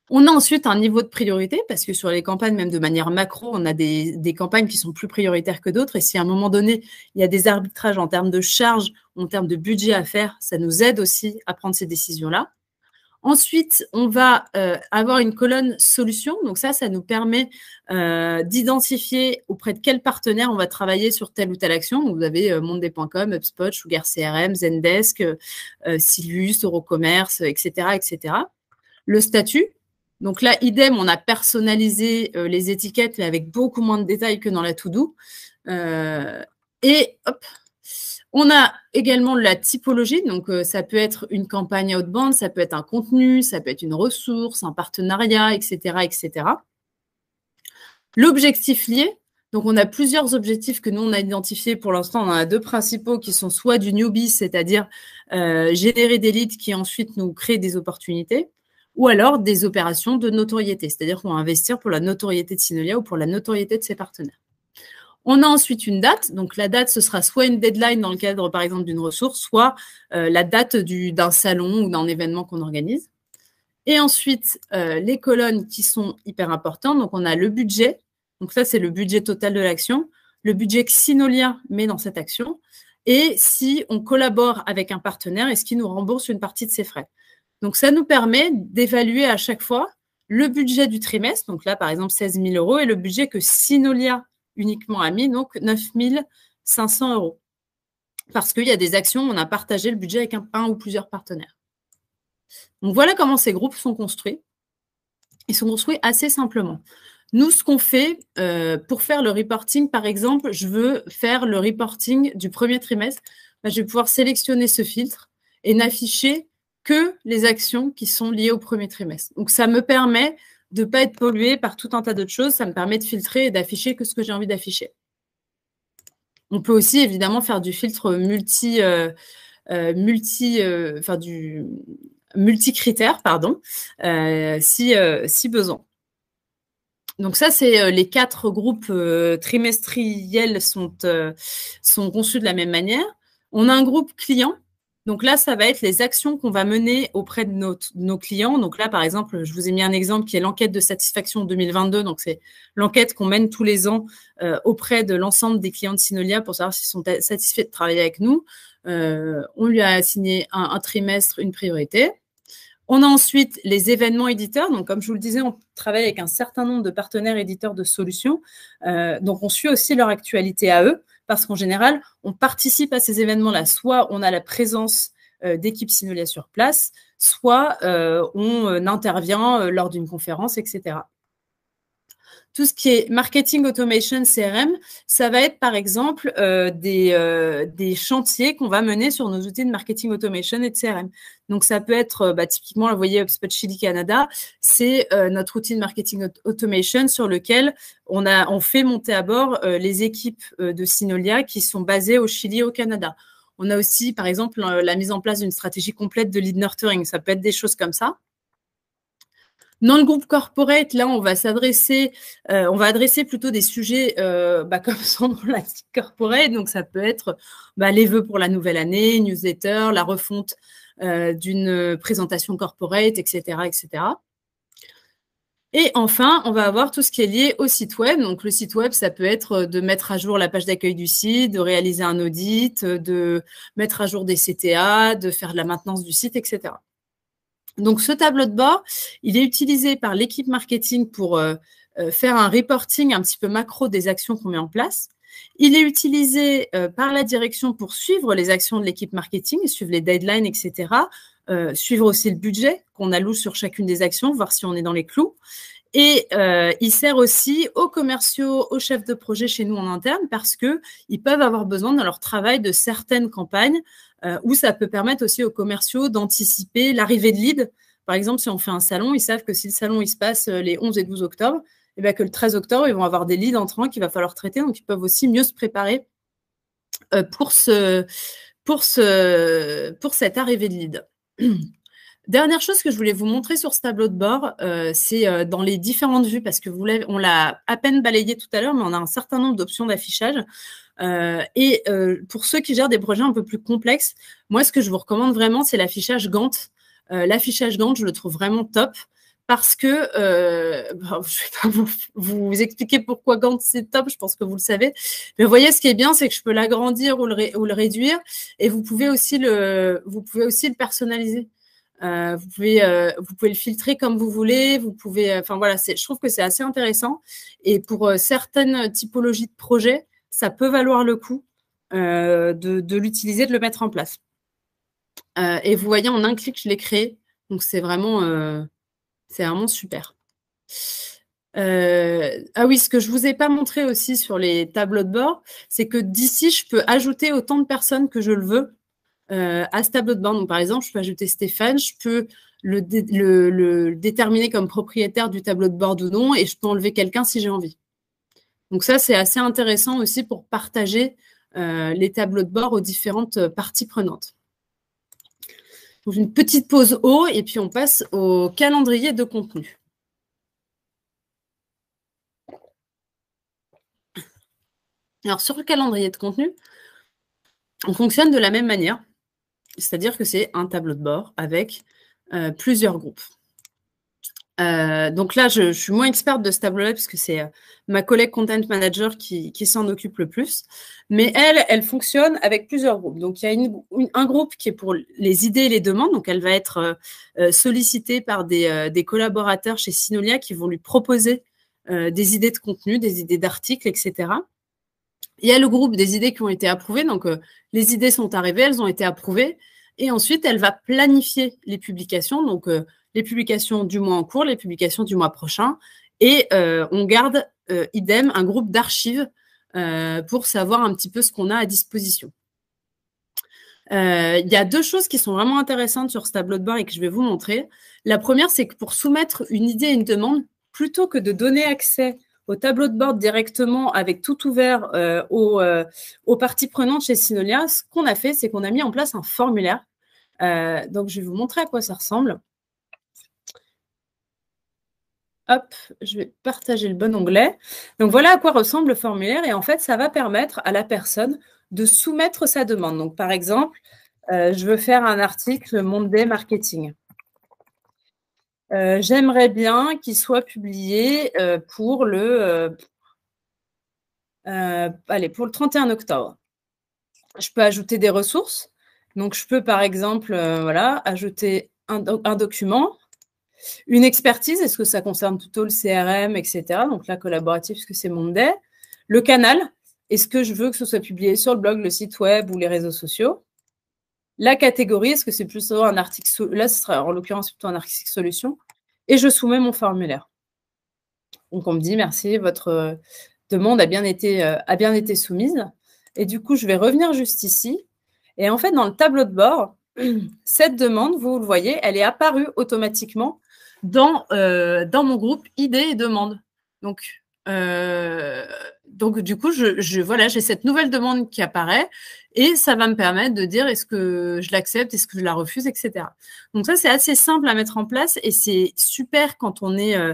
On a ensuite un niveau de priorité parce que sur les campagnes, même de manière macro, on a des, campagnes qui sont plus prioritaires que d'autres. Et si à un moment donné, il y a des arbitrages en termes de charges, en termes de budget à faire, ça nous aide aussi à prendre ces décisions-là. Ensuite, on va euh, avoir une colonne solution. Donc ça, ça nous permet euh, d'identifier auprès de quel partenaire on va travailler sur telle ou telle action. vous avez euh, Monde.com, HubSpot, SugarCRM, CRM, Zendesk, Silus, Eurocommerce, etc., etc. Le statut. Donc là, idem, on a personnalisé les étiquettes mais avec beaucoup moins de détails que dans la to-do. et hop, on a également la typologie, donc euh, ça peut être une campagne outbound, ça peut être un contenu, ça peut être une ressource, un partenariat, etc. etc. L'objectif lié, donc on a plusieurs objectifs que nous on a identifiés pour l'instant. On en a deux principaux qui sont soit du newbie, c'est-à-dire euh, générer des leads qui ensuite nous créent des opportunités, ou alors des opérations de notoriété, c'est-à-dire qu'on va investir pour la notoriété de Sinolia ou pour la notoriété de ses partenaires. On a ensuite une date. Donc la date, ce sera soit une deadline dans le cadre, par exemple, d'une ressource, soit euh, la date d'un salon ou d'un événement qu'on organise. Et ensuite, euh, les colonnes qui sont hyper importantes. Donc on a le budget. Donc ça, c'est le budget total de l'action. Le budget que Sinolia met dans cette action. Et si on collabore avec un partenaire, est-ce qu'il nous rembourse une partie de ses frais Donc ça nous permet d'évaluer à chaque fois le budget du trimestre, donc là par exemple 16 000 euros, et le budget que Sinolia uniquement à amis, donc 9500 euros. Parce qu'il y a des actions, on a partagé le budget avec un, ou plusieurs partenaires. Donc voilà comment ces groupes sont construits. Ils sont construits assez simplement. Nous, ce qu'on fait euh, pour faire le reporting, par exemple, je veux faire le reporting du premier trimestre. Bah, je vais pouvoir sélectionner ce filtre et n'afficher que les actions qui sont liées au premier trimestre. Donc, ça me permet de ne pas être pollué par tout un tas d'autres choses. Ça me permet de filtrer et d'afficher que ce que j'ai envie d'afficher. On peut aussi évidemment faire du filtre multi, euh, euh, multi, euh, multicritère, pardon, si, si besoin. Donc ça, c'est les quatre groupes trimestriels sont, sont conçus de la même manière. On a un groupe client donc là, ça va être les actions qu'on va mener auprès de nos, clients. Donc là, par exemple, je vous ai mis un exemple qui est l'enquête de satisfaction 2022. Donc c'est l'enquête qu'on mène tous les ans euh, auprès de l'ensemble des clients de Sinolia pour savoir s'ils sont satisfaits de travailler avec nous. Euh, on lui a assigné un, trimestre, une priorité. On a ensuite les événements éditeurs. Donc, comme je vous le disais, on travaille avec un certain nombre de partenaires éditeurs de solutions. Euh, donc, on suit aussi leur actualité à eux parce qu'en général, on participe à ces événements-là. Soit on a la présence euh, d'équipes simulées sur place, soit euh, on euh, intervient lors d'une conférence, etc tout ce qui est marketing automation CRM, ça va être par exemple euh, des, euh, des, chantiers qu'on va mener sur nos outils de marketing automation et de CRM. Donc ça peut être euh, bah, typiquement, vous voyez, HubSpot Chili Canada, c'est notre outil de marketing automation sur lequel on, a, on fait monter à bord les équipes de Sinolia qui sont basées au Chili au Canada. On a aussi, par exemple, la mise en place d'une stratégie complète de lead nurturing. Ça peut être des choses comme ça. Dans le groupe corporate, là, on va s'adresser, euh, on va adresser plutôt des sujets euh, bah, comme son nom corporate. Donc, ça peut être bah, les vœux pour la nouvelle année, newsletter, la refonte euh, d'une présentation corporate, etc., etc. Et enfin, on va avoir tout ce qui est lié au site web. Donc, le site web, ça peut être de mettre à jour la page d'accueil du site, de réaliser un audit, de mettre à jour des CTA, de faire de la maintenance du site, etc. Donc ce tableau de bord, il est utilisé par l'équipe marketing pour euh, euh, faire un reporting un petit peu macro des actions qu'on met en place. Il est utilisé euh, par la direction pour suivre les actions de l'équipe marketing, suivre les deadlines, etc. suivre aussi le budget qu'on alloue sur chacune des actions, voir si on est dans les clous. Et il sert aussi aux commerciaux, aux chefs de projet chez nous en interne parce qu'ils peuvent avoir besoin dans leur travail de certaines campagnes euh, où ça peut permettre aussi aux commerciaux d'anticiper l'arrivée de leads. Par exemple, si on fait un salon, ils savent que si le salon il se passe euh, les 11 et 12 octobre, et eh bien que le 13 octobre, ils vont avoir des leads entrants qu'il va falloir traiter. Donc, ils peuvent aussi mieux se préparer euh, pour, ce, pour, ce, pour cette arrivée de leads. Dernière chose que je voulais vous montrer sur ce tableau de bord, c'est dans les différentes vues, parce que on l'a à peine balayé tout à l'heure, mais on a un certain nombre d'options d'affichage. Euh, et euh, pour ceux qui gèrent des projets un peu plus complexes, moi, ce que je vous recommande vraiment, c'est l'affichage Gantt. Euh, l'affichage Gantt, je le trouve vraiment top parce que euh, bah, je vais pas vous, expliquer pourquoi Gantt c'est top, je pense que vous le savez. Mais vous voyez, ce qui est bien, c'est que je peux l'agrandir ou, le ou le réduire, et vous pouvez aussi le, vous pouvez aussi le personnaliser. vous pouvez, vous pouvez le filtrer comme vous voulez. Vous pouvez, enfin voilà, je trouve que c'est assez intéressant. Et pour certaines typologies de projets, ça peut valoir le coup euh, de, l'utiliser, de le mettre en place. Euh, et vous voyez, en un clic, je l'ai créé. Donc c'est vraiment, euh, super. ah oui, ce que je ne vous ai pas montré aussi sur les tableaux de bord, c'est que d'ici, je peux ajouter autant de personnes que je le veux à ce tableau de bord. Donc par exemple, je peux ajouter Stéphane, je peux le déterminer comme propriétaire du tableau de bord ou non, et je peux enlever quelqu'un si j'ai envie. Donc ça, c'est assez intéressant aussi pour partager euh, les tableaux de bord aux différentes euh, parties prenantes. Donc une petite pause haut, et puis on passe au calendrier de contenu. Alors sur le calendrier de contenu, on fonctionne de la même manière, c'est-à-dire que c'est un tableau de bord avec euh, plusieurs groupes. Euh, donc là, je, je, suis moins experte de ce tableau-là puisque c'est euh, ma collègue content manager qui, qui s'en occupe le plus. Mais elle, elle fonctionne avec plusieurs groupes. Donc il y a une, un groupe qui est pour les idées et les demandes. Donc elle va être euh, sollicitée par des, des, collaborateurs chez Sinolia qui vont lui proposer des idées de contenu, des idées d'articles, etc. Il y a le groupe des idées qui ont été approuvées. Donc les idées sont arrivées, elles ont été approuvées. Et ensuite, elle va planifier les publications. Donc, les publications du mois en cours, les publications du mois prochain, et euh, on garde euh, idem un groupe d'archives euh, pour savoir un petit peu ce qu'on a à disposition. Il y a deux choses qui sont vraiment intéressantes sur ce tableau de bord et que je vais vous montrer. La première, c'est que pour soumettre une idée et une demande, plutôt que de donner accès au tableau de bord directement avec tout ouvert aux, aux, parties prenantes chez Sinolia, ce qu'on a fait, c'est qu'on a mis en place un formulaire. donc, je vais vous montrer à quoi ça ressemble. Hop, je vais partager le bon onglet. Donc voilà à quoi ressemble le formulaire et en fait, ça va permettre à la personne de soumettre sa demande. Donc par exemple, euh, je veux faire un article Monday Marketing. Euh, j'aimerais bien qu'il soit publié euh, pour, le, allez, pour le 31 octobre. Je peux ajouter des ressources. Donc je peux par exemple voilà, ajouter un document une expertise, est-ce que ça concerne plutôt le CRM, etc. Donc là, collaboratif, que c'est mon day. Le canal, est-ce que je veux que ce soit publié sur le blog, le site web ou les réseaux sociaux La catégorie, est-ce que c'est plutôt un article Là, ce sera en l'occurrence plutôt un article solution. Et je soumets mon formulaire. Donc on me dit merci, votre euh, demande a bien été, euh, a bien été soumise. Et du coup, je vais revenir juste ici. Et en fait, dans le tableau de bord, cette demande, vous le voyez, elle est apparue automatiquement euh, dans, mon groupe idées et demandes. Donc, euh, donc du coup, je, voilà, j'ai cette nouvelle demande qui apparaît et ça va me permettre de dire est-ce que je l'accepte, est-ce que je la refuse, etc. Donc ça, c'est assez simple à mettre en place et c'est super quand on est euh,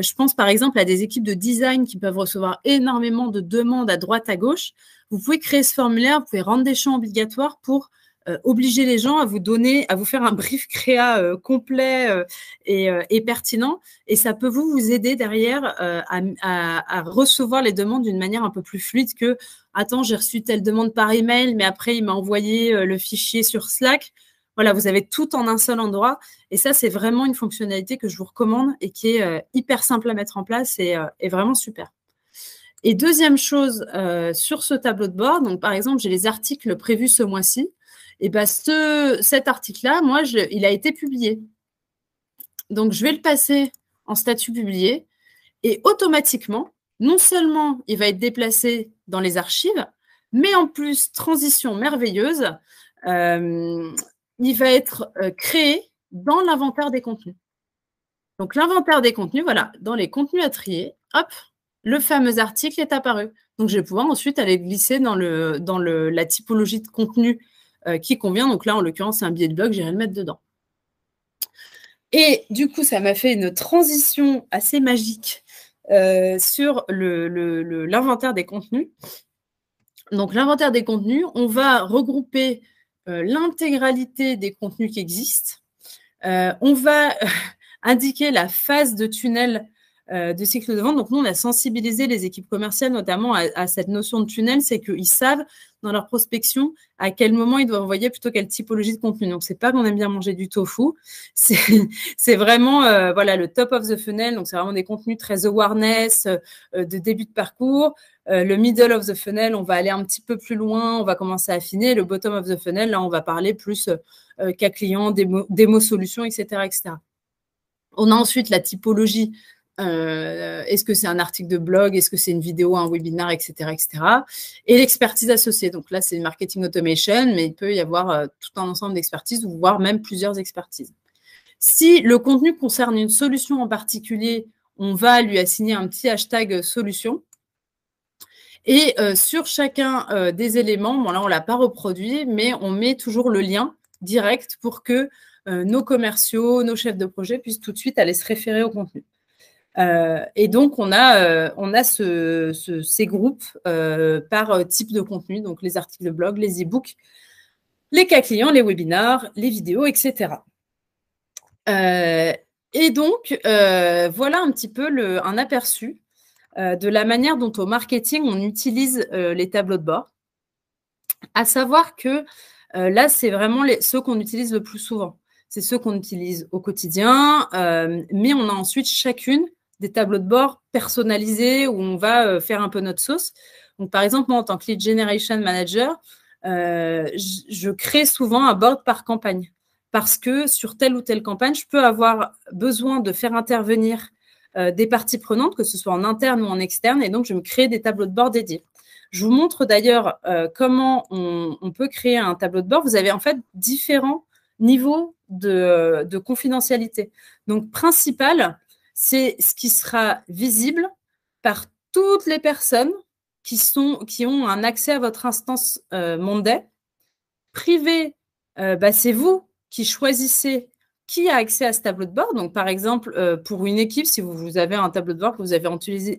je pense par exemple à des équipes de design qui peuvent recevoir énormément de demandes à droite, à gauche. Vous pouvez créer ce formulaire, vous pouvez rendre des champs obligatoires pour euh, obliger les gens à vous donner, à vous faire un brief créa euh, complet euh, et, pertinent. Et ça peut vous, vous aider derrière à, recevoir les demandes d'une manière un peu plus fluide que attends, j'ai reçu telle demande par email, mais après, il m'a envoyé le fichier sur Slack. Voilà, vous avez tout en un seul endroit. Et ça, c'est vraiment une fonctionnalité que je vous recommande et qui est hyper simple à mettre en place et, vraiment super. Et deuxième chose, sur ce tableau de bord, donc par exemple, j'ai les articles prévus ce mois-ci. Et eh bien, cet article-là, moi, il a été publié. Donc, je vais le passer en statut publié. Et automatiquement, non seulement il va être déplacé dans les archives, mais en plus, transition merveilleuse, euh, il va être euh, créé dans l'inventaire des contenus. Donc l'inventaire des contenus, voilà, dans les contenus à trier, hop, le fameux article est apparu. Donc je vais pouvoir ensuite aller glisser dans, le, dans le, la typologie de contenu euh, qui convient. Donc là, en l'occurrence, c'est un billet de blog, j'irai le mettre dedans. Et du coup, ça m'a fait une transition assez magique euh, sur l'inventaire des contenus. Donc, l'inventaire des contenus, on va regrouper euh, l'intégralité des contenus qui existent. on va indiquer la phase de tunnel de cycle de vente. Donc, nous, on a sensibilisé les équipes commerciales notamment à, à cette notion de tunnel, c'est qu'ils savent dans leur prospection à quel moment ils doivent envoyer plutôt quelle typologie de contenu. Donc, ce n'est pas qu'on aime bien manger du tofu, c'est vraiment euh, voilà le top of the funnel. Donc, c'est vraiment des contenus très awareness euh, euh, de début de parcours. le middle of the funnel, on va aller un petit peu plus loin, on va commencer à affiner. Le bottom of the funnel, là, on va parler plus cas client, démo, démo solution, etc., etc. On a ensuite la typologie euh, est-ce que c'est un article de blog, est-ce que c'est une vidéo, un webinar, etc. etc. Et l'expertise associée. Donc là, c'est marketing automation, mais il peut y avoir euh, tout un ensemble d'expertises, voire même plusieurs expertises. Si le contenu concerne une solution en particulier, on va lui assigner un petit hashtag euh, solution. Et sur chacun des éléments, bon là, on ne l'a pas reproduit, mais on met toujours le lien direct pour que nos commerciaux, nos chefs de projet puissent tout de suite aller se référer au contenu. Euh, et donc, on a, euh, ces groupes euh, par type de contenu, donc les articles de blog, les e-books, les cas clients, les webinars, les vidéos, etc. et donc, voilà un petit peu le, un aperçu de la manière dont au marketing, on utilise les tableaux de bord. À savoir que là, c'est vraiment ceux qu'on utilise le plus souvent. C'est ceux qu'on utilise au quotidien, mais on a ensuite chacune des tableaux de bord personnalisés où on va euh, faire un peu notre sauce. Donc, par exemple, moi, en tant que lead generation manager, euh, je, crée souvent un board par campagne parce que sur telle ou telle campagne, je peux avoir besoin de faire intervenir euh, des parties prenantes, que ce soit en interne ou en externe, et donc je me crée des tableaux de bord dédiés. Je vous montre d'ailleurs comment on, peut créer un tableau de bord. Vous avez en fait différents niveaux de, de confidentialité. Donc, principal, c'est ce qui sera visible par toutes les personnes qui, sont, qui ont un accès à votre instance euh, Monday. Privé, euh, bah, c'est vous qui choisissez qui a accès à ce tableau de bord. Donc, par exemple, euh, pour une équipe, si vous, avez un tableau de bord que vous avez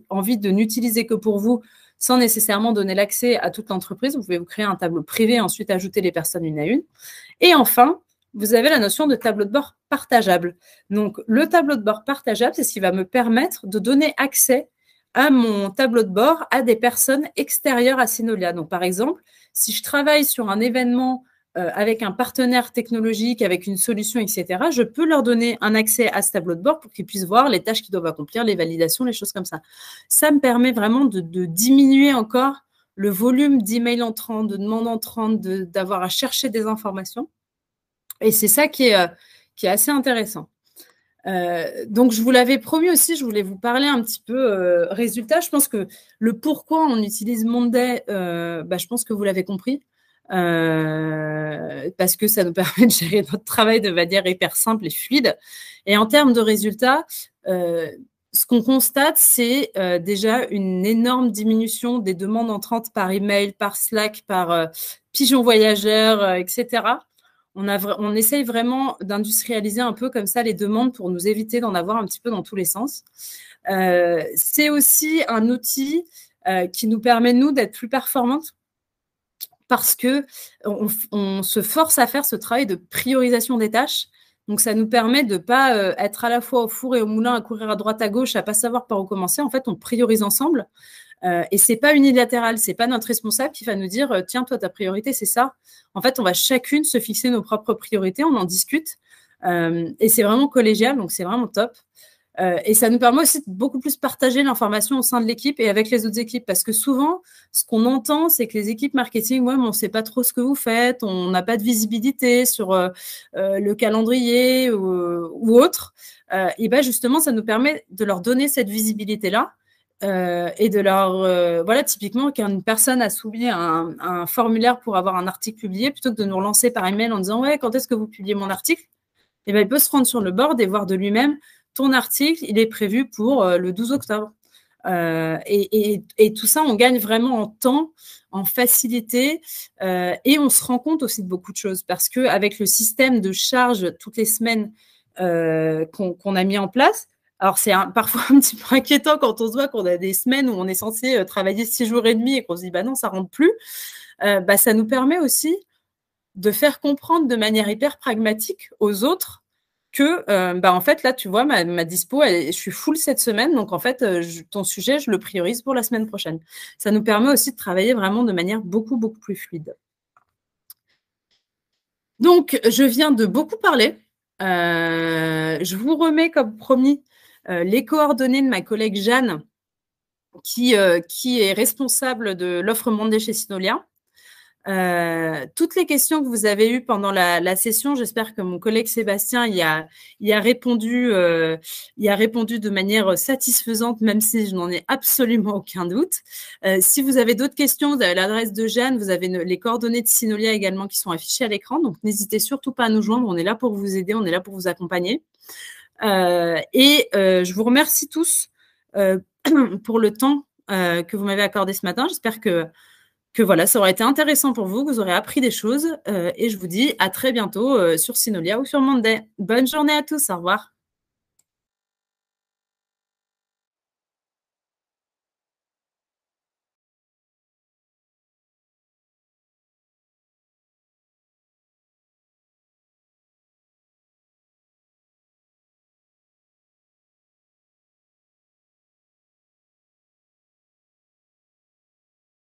envie de n'utiliser que pour vous, sans nécessairement donner l'accès à toute l'entreprise, vous pouvez vous créer un tableau privé, ensuite ajouter les personnes une à une. Et enfin, vous avez la notion de tableau de bord partageable. Donc, le tableau de bord partageable, c'est ce qui va me permettre de donner accès à mon tableau de bord à des personnes extérieures à Synolia. Donc, par exemple, si je travaille sur un événement euh, avec un partenaire technologique, avec une solution, etc., je peux leur donner un accès à ce tableau de bord pour qu'ils puissent voir les tâches qu'ils doivent accomplir, les validations, les choses comme ça. Ça me permet vraiment de, diminuer encore le volume d'emails entrants, de demandes entrantes, d'avoir à chercher des informations et c'est ça qui est, euh, qui est assez intéressant. Euh, donc, je vous l'avais promis aussi, je voulais vous parler un petit peu euh, résultats. résultat. Je pense que le pourquoi on utilise Monday, bah, je pense que vous l'avez compris, parce que ça nous permet de gérer notre travail de manière hyper simple et fluide. Et en termes de résultats, ce qu'on constate, c'est déjà une énorme diminution des demandes entrantes par email, par Slack, par pigeon voyageur, etc on, essaye vraiment d'industrialiser un peu comme ça les demandes pour nous éviter d'en avoir un petit peu dans tous les sens. Euh, c'est aussi un outil euh, qui nous permet, nous, d'être plus performantes parce que on, se force à faire ce travail de priorisation des tâches. Donc, ça nous permet de ne pas euh, être à la fois au four et au moulin, à courir à droite, à gauche, à pas savoir par où commencer. En fait, on priorise ensemble. Euh, et c'est pas unilatéral, c'est pas notre responsable qui va nous dire euh, tiens toi ta priorité c'est ça. En fait, on va chacune se fixer nos propres priorités, on en discute euh, et c'est vraiment collégial, donc c'est vraiment top. et ça nous permet aussi de beaucoup plus partager l'information au sein de l'équipe et avec les autres équipes. Parce que souvent, ce qu'on entend, c'est que les équipes marketing, ouais, mais on sait pas trop ce que vous faites, on n'a pas de visibilité sur le calendrier ou, autre. et ben justement, ça nous permet de leur donner cette visibilité-là euh, et de leur euh, voilà typiquement quand une personne a soumis un, formulaire pour avoir un article publié plutôt que de nous relancer par email en disant ouais quand est-ce que vous publiez mon article et eh bien, il peut se rendre sur le board et voir de lui-même ton article il est prévu pour euh, le 12 octobre et, et, tout ça on gagne vraiment en temps en facilité et on se rend compte aussi de beaucoup de choses parce que avec le système de charge toutes les semaines qu'on a mis en place alors c'est parfois un petit peu inquiétant quand on se voit qu'on a des semaines où on est censé euh, travailler six jours et demi et qu'on se dit bah non ça rentre plus. Euh, bah, ça nous permet aussi de faire comprendre de manière hyper pragmatique aux autres que euh, bah en fait là tu vois ma, dispo je suis full cette semaine donc en fait ton sujet je le priorise pour la semaine prochaine ça nous permet aussi de travailler vraiment de manière beaucoup beaucoup plus fluide donc je viens de beaucoup parler je vous remets comme promis euh, les coordonnées de ma collègue Jeanne, qui, euh, qui est responsable de l'offre mondiale chez Sinolia. Euh, toutes les questions que vous avez eues pendant la, session, j'espère que mon collègue Sébastien y a, a répondu, a répondu de manière satisfaisante, même si je n'en ai absolument aucun doute. si vous avez d'autres questions, vous avez l'adresse de Jeanne, vous avez les coordonnées de Sinolia également qui sont affichées à l'écran, donc n'hésitez surtout pas à nous joindre. On est là pour vous aider, on est là pour vous accompagner. Euh, et euh, je vous remercie tous euh, pour le temps que vous m'avez accordé ce matin. J'espère que que voilà, ça aura été intéressant pour vous, que vous aurez appris des choses. et je vous dis à très bientôt sur Sinolia ou sur Monday. Bonne journée à tous, au revoir.